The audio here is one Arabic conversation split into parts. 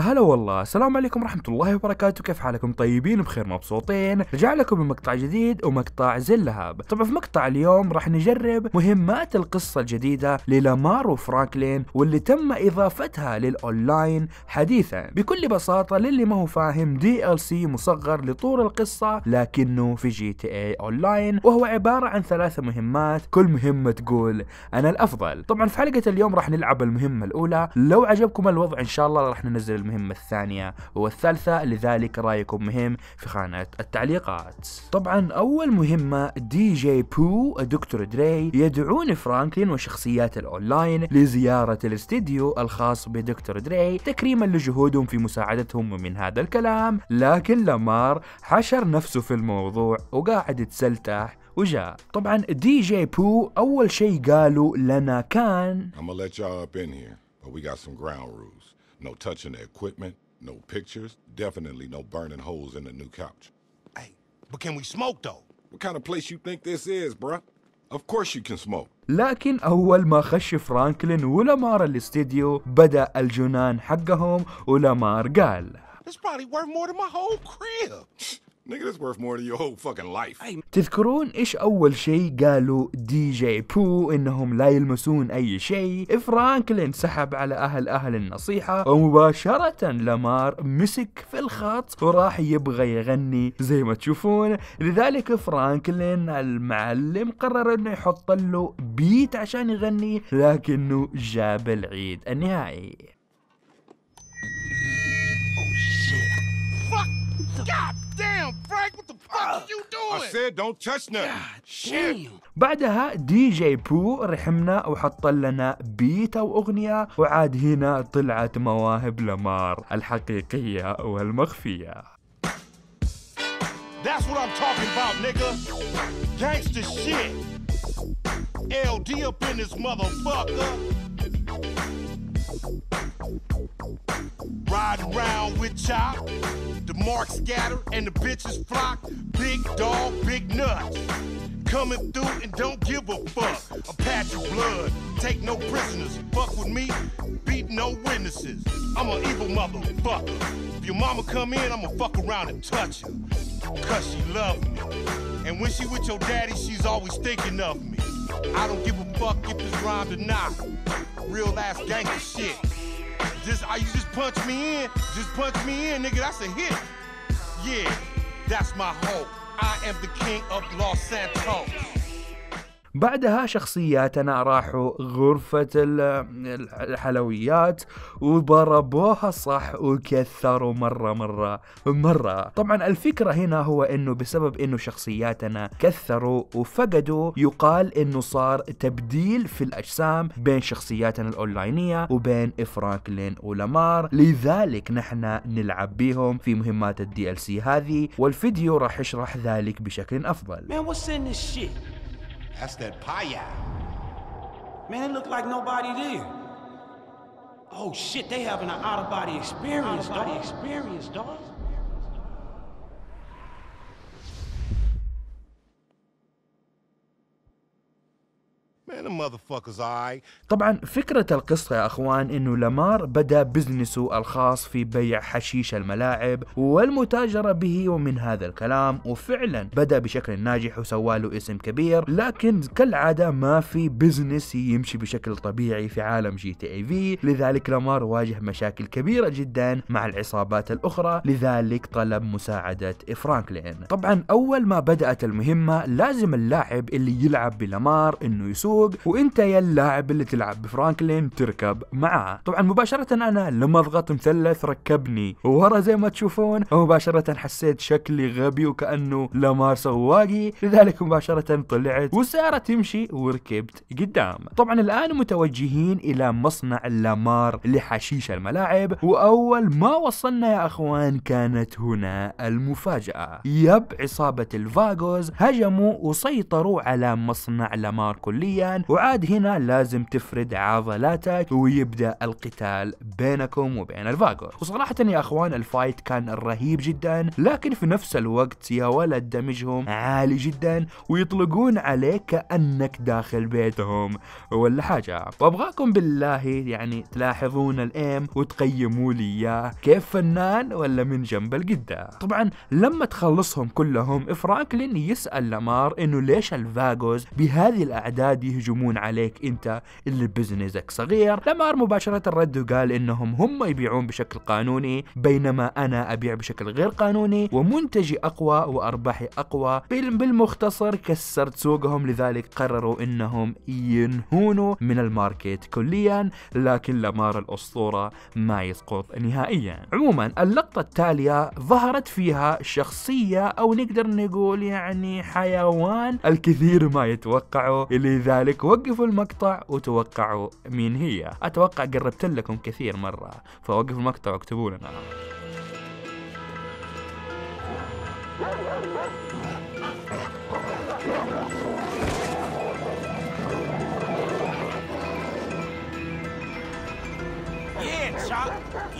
هلا والله السلام عليكم ورحمة الله وبركاته كيف حالكم طيبين بخير مبسوطين رجع لكم بمقطع جديد ومقطع زلهاب طبعا في مقطع اليوم راح نجرب مهمات القصة الجديدة للامار وفرانكلين واللي تم اضافتها للاونلاين حديثا بكل بساطة للي ما هو فاهم دي ال سي مصغر لطول القصة لكنه في جي تي اي اونلاين وهو عبارة عن ثلاثة مهمات كل مهمة تقول انا الافضل طبعا في حلقة اليوم راح نلعب المهمة الاولى لو عجبكم الوضع ان شاء الله راح ننزل المهمة الثانية والثالثة لذلك رأيكم مهم في خانة التعليقات طبعا أول مهمة دي جي بو دكتور دري يدعون فرانكلين وشخصيات الأونلاين لزيارة الاستديو الخاص بدكتور دري تكريما لجهودهم في مساعدتهم ومن هذا الكلام لكن لامار حشر نفسه في الموضوع وقاعد يتسلتح وجاء طبعا دي جي بو أول شيء قالوا لنا كان I'm gonna let y'all up in here but we got some ground rules No touching the equipment, no pictures, definitely no burning holes in the new couch. Hey, but can we smoke though? What kind of place you think this is, bruh? Of course you can smoke. لكن أول ما خش فرانكلين ولامار الاستديو بدأ الجنان حقهم ولامار قال It's probably worth more than my whole crib. تذكرون ايش اول شيء قالوا دي جي بو انهم لا يلمسون اي شيء فرانكلين سحب على اهل اهل النصيحة ومباشرة لامار مسك في الخط وراح يبغى يغني زي ما تشوفون لذلك فرانكلين المعلم قرر انه يحط له بيت عشان يغني لكنه جاب العيد النهائي said don't touch nothing. بعدها دي جي بو رحمنا وحط لنا بيتا واغنيه وعاد هنا طلعت مواهب لمار الحقيقيه والمخفيه. That's what I'm talking about, nigga. Gangsta shit. LD up in this motherfucker. Ride around with chop, the marks scatter and the bitches flock. Big dog, big nuts. Coming through and don't give a fuck. Apache blood, take no prisoners. Fuck with me, beat no witnesses. I'm an evil motherfucker. If your mama come in, I'ma fuck around and touch her. Cause she love me. And when she with your daddy, she's always thinking of me. I don't give a fuck if it's rhymed or not. Real ass gangster shit. Just you just punch me in, just punch me in, nigga. That's a hit. Yeah, that's my hope. I am the king of Los Santos. بعدها شخصياتنا راحوا غرفة الحلويات وضربوها صح وكثروا مرة مرة مرة طبعا الفكرة هنا هو انه بسبب انه شخصياتنا كثروا وفقدوا يقال انه صار تبديل في الاجسام بين شخصياتنا الاونلاينية وبين فرانكلين ولامار لذلك نحن نلعب بيهم في مهمات الدي ال سي هذه والفيديو راح يشرح ذلك بشكل افضل Man, That's that paya. Man, it looked like nobody there. Oh shit, they having an out-of-body experience, out-of-body experience, dog. طبعا فكرة القصة يا أخوان أنه لامار بدأ بزنسه الخاص في بيع حشيش الملاعب والمتاجرة به ومن هذا الكلام وفعلا بدأ بشكل ناجح وسوى له اسم كبير لكن كالعادة ما في بزنس يمشي بشكل طبيعي في عالم جي تي اي في لذلك لامار واجه مشاكل كبيرة جدا مع العصابات الأخرى لذلك طلب مساعدة فرانكلين طبعا أول ما بدأت المهمة لازم اللاعب اللي يلعب بلامار أنه يسوق وانت يا اللاعب اللي تلعب بفرانكلين تركب معاه طبعا مباشرة انا لما اضغط مثلث ركبني وورا زي ما تشوفون مباشرة حسيت شكلي غبي وكأنه لمار سواقي لذلك مباشرة طلعت والسيارة تمشي وركبت قدام طبعا الان متوجهين الى مصنع لامار لحشيش الملاعب واول ما وصلنا يا اخوان كانت هنا المفاجأة يب عصابة الفاغوز هجموا وسيطروا على مصنع لامار كليا وعاد هنا لازم تفرد عضلاتك ويبدا القتال بينكم وبين الفاجور وصراحه يا اخوان الفايت كان رهيب جدا لكن في نفس الوقت يا ولد دمجهم عالي جدا ويطلقون عليك كانك داخل بيتهم ولا حاجه وابغاكم بالله يعني تلاحظون الايم وتقيموا لي اياه كيف فنان ولا من جنب القدة طبعا لما تخلصهم كلهم فرانكلين يسال لامار انه ليش الفاجوز بهذه الاعداد يهجموا يهجمون عليك انت اللي بزنسك صغير لامار مباشرة رد وقال انهم هم يبيعون بشكل قانوني بينما انا ابيع بشكل غير قانوني ومنتجي اقوى وارباحي اقوى بالمختصر كسرت سوقهم لذلك قرروا انهم ينهونوا من الماركت كليا لكن لامار الاسطورة ما يسقط نهائيا عموما اللقطة التالية ظهرت فيها شخصية او نقدر نقول يعني حيوان الكثير ما يتوقعه لذلك وقفوا المقطع وتوقعوا مين هي أتوقع قربت لكم كثير مرة فوقفوا المقطع واكتبوا لنا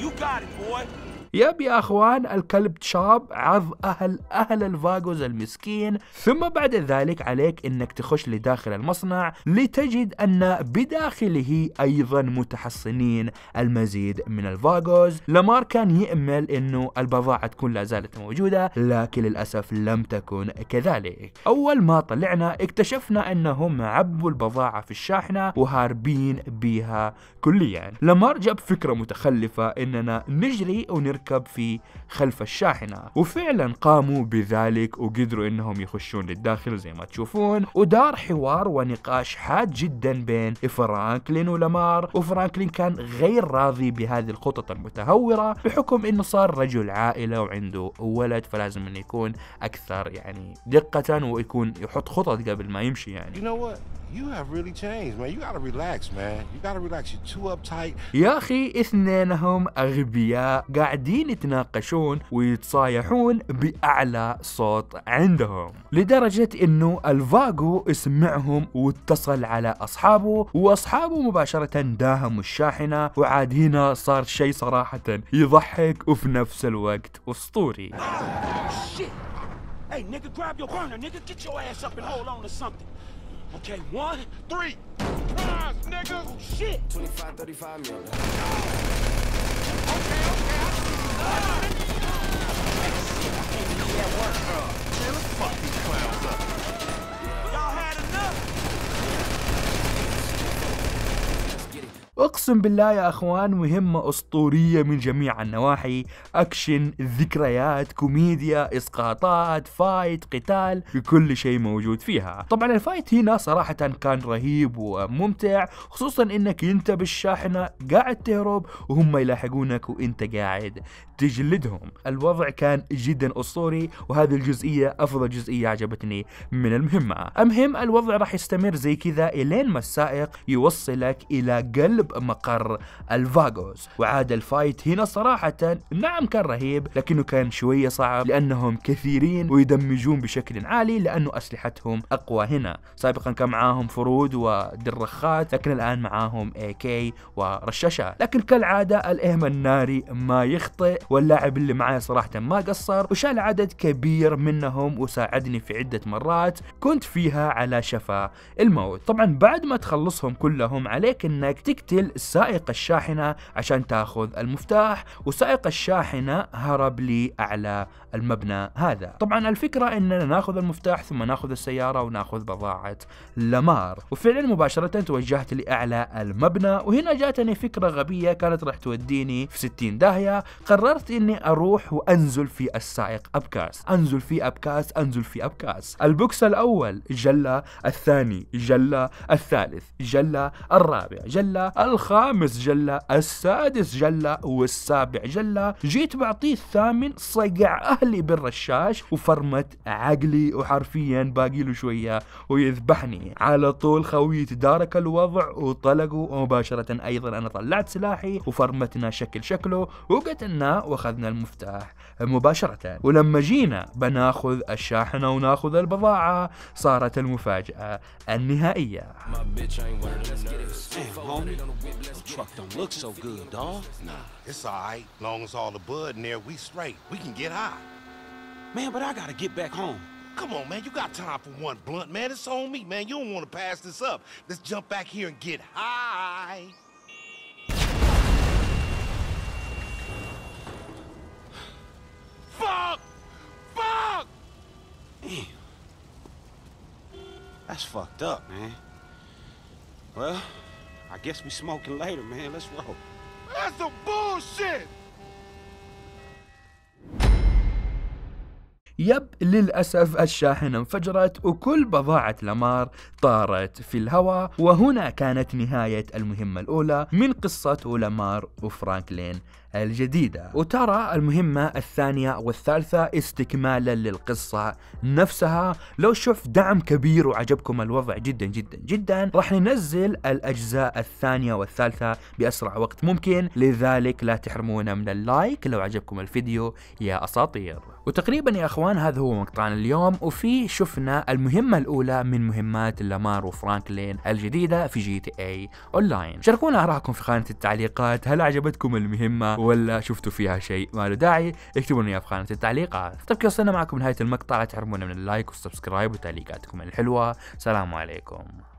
you got it, boy. يب يا اخوان الكلب تشاب عض اهل اهل الفاجوز المسكين ثم بعد ذلك عليك انك تخش لداخل المصنع لتجد ان بداخله ايضا متحصنين المزيد من الفاجوز لامار كان يأمل انه البضاعة تكون لا زالت موجودة لكن للأسف لم تكن كذلك اول ما طلعنا اكتشفنا انهم عبوا البضاعة في الشاحنة وهاربين بيها كليا لامار جاب فكرة متخلفة اننا نجري ونركب المركب في خلف الشاحنة وفعلا قاموا بذلك وقدروا انهم يخشون للداخل زي ما تشوفون ودار حوار ونقاش حاد جدا بين فرانكلين ولامار وفرانكلين كان غير راضي بهذه الخطط المتهورة بحكم انه صار رجل عائلة وعنده ولد فلازم انه يكون اكثر يعني دقة ويكون يحط خطط قبل ما يمشي يعني you know what? You have really changed, man. You gotta relax, man. You gotta relax. You're too uptight. يا أخي اثنينهم أغبياء قاعدين يتناقشون ويتصايحون بأعلى صوت عندهم لدرجة إنه الفاغو اسمعهم واتصل على أصحابه وأصحابه مباشرة داهموا الشاحنة وعاد هنا صار شيء صراحة يضحك وفي نفس الوقت أسطوري. Hey, nigga, grab your burner, nigga. Get your ass up and hold on to something. Okay, one, three. Surprise, nigga. Oh, shit. 25, 35 million. Okay, okay. اقسم بالله يا اخوان مهمه اسطوريه من جميع النواحي اكشن ذكريات كوميديا اسقاطات فايت قتال بكل شيء موجود فيها طبعا الفايت هنا صراحه كان رهيب وممتع خصوصا انك انت بالشاحنه قاعد تهرب وهم يلاحقونك وانت قاعد تجلدهم الوضع كان جدا اسطوري وهذه الجزئيه افضل جزئيه عجبتني من المهمه المهم الوضع راح يستمر زي كذا الين ما السائق يوصلك الى قلب مقر الفاغوس وعاد الفايت هنا صراحة نعم كان رهيب لكنه كان شوية صعب لأنهم كثيرين ويدمجون بشكل عالي لأنه أسلحتهم أقوى هنا سابقا كان معاهم فرود ودرخات لكن الآن معاهم اي كي ورشاشات لكن كالعادة الإهم الناري ما يخطئ واللاعب اللي معايا صراحة ما قصر وشال عدد كبير منهم وساعدني في عدة مرات كنت فيها على شفا الموت طبعا بعد ما تخلصهم كلهم عليك انك تقتل سائق الشاحنة عشان تاخذ المفتاح وسائق الشاحنة هرب لأعلى المبنى هذا طبعا الفكرة أننا ناخذ المفتاح ثم ناخذ السيارة وناخذ بضاعة لمار وفعلا مباشرة توجهت لأعلى المبنى وهنا جاتني فكرة غبية كانت راح توديني في 60 داهية قررت أني أروح وأنزل في السائق أبكاس أنزل في أبكاس أنزل في أبكاس البوكس الأول جلة الثاني جلة الثالث جلة الرابع جلة الخامس الخامس جلة السادس جلة والسابع جلة جيت بعطيه الثامن صقع أهلي بالرشاش وفرمت عقلي وحرفيا باقي له شوية ويذبحني على طول خوي تدارك الوضع وطلقوا مباشرة أيضا أنا طلعت سلاحي وفرمتنا شكل شكله وقتلناه واخذنا المفتاح مباشرة ولما جينا بناخذ الشاحنة وناخذ البضاعة صارت المفاجأة النهائية The truck don't look so good, dawg. Nah, it's all right. Long as all the bud in there, we straight. We can get high. Man, but I gotta get back home. Come on, man. You got time for one blunt, man. It's on me, man. You don't want to pass this up. Let's jump back here and get high. Fuck! Fuck! Damn. That's fucked up, man. Well... I guess we smoking later, man. Let's roll. That's some bullshit! يب للأسف الشاحنة انفجرت وكل بضاعة لامار طارت في الهواء وهنا كانت نهاية المهمة الأولى من قصة لامار وفرانكلين الجديدة وترى المهمة الثانية والثالثة استكمالا للقصة نفسها لو شوف دعم كبير وعجبكم الوضع جدا جدا جدا راح ننزل الأجزاء الثانية والثالثة بأسرع وقت ممكن لذلك لا تحرمونا من اللايك لو عجبكم الفيديو يا أساطير وتقريبا يا اخوان هذا هو مقطعنا اليوم وفيه شفنا المهمة الاولى من مهمات لامار وفرانكلين الجديدة في جي تي اي اونلاين شاركونا ارائكم في خانة التعليقات هل عجبتكم المهمة ولا شفتوا فيها شيء ما له داعي اكتبوا لنا في خانة التعليقات طب كي وصلنا معكم نهاية المقطع لا تحرمونا من اللايك والسبسكرايب وتعليقاتكم الحلوة سلام عليكم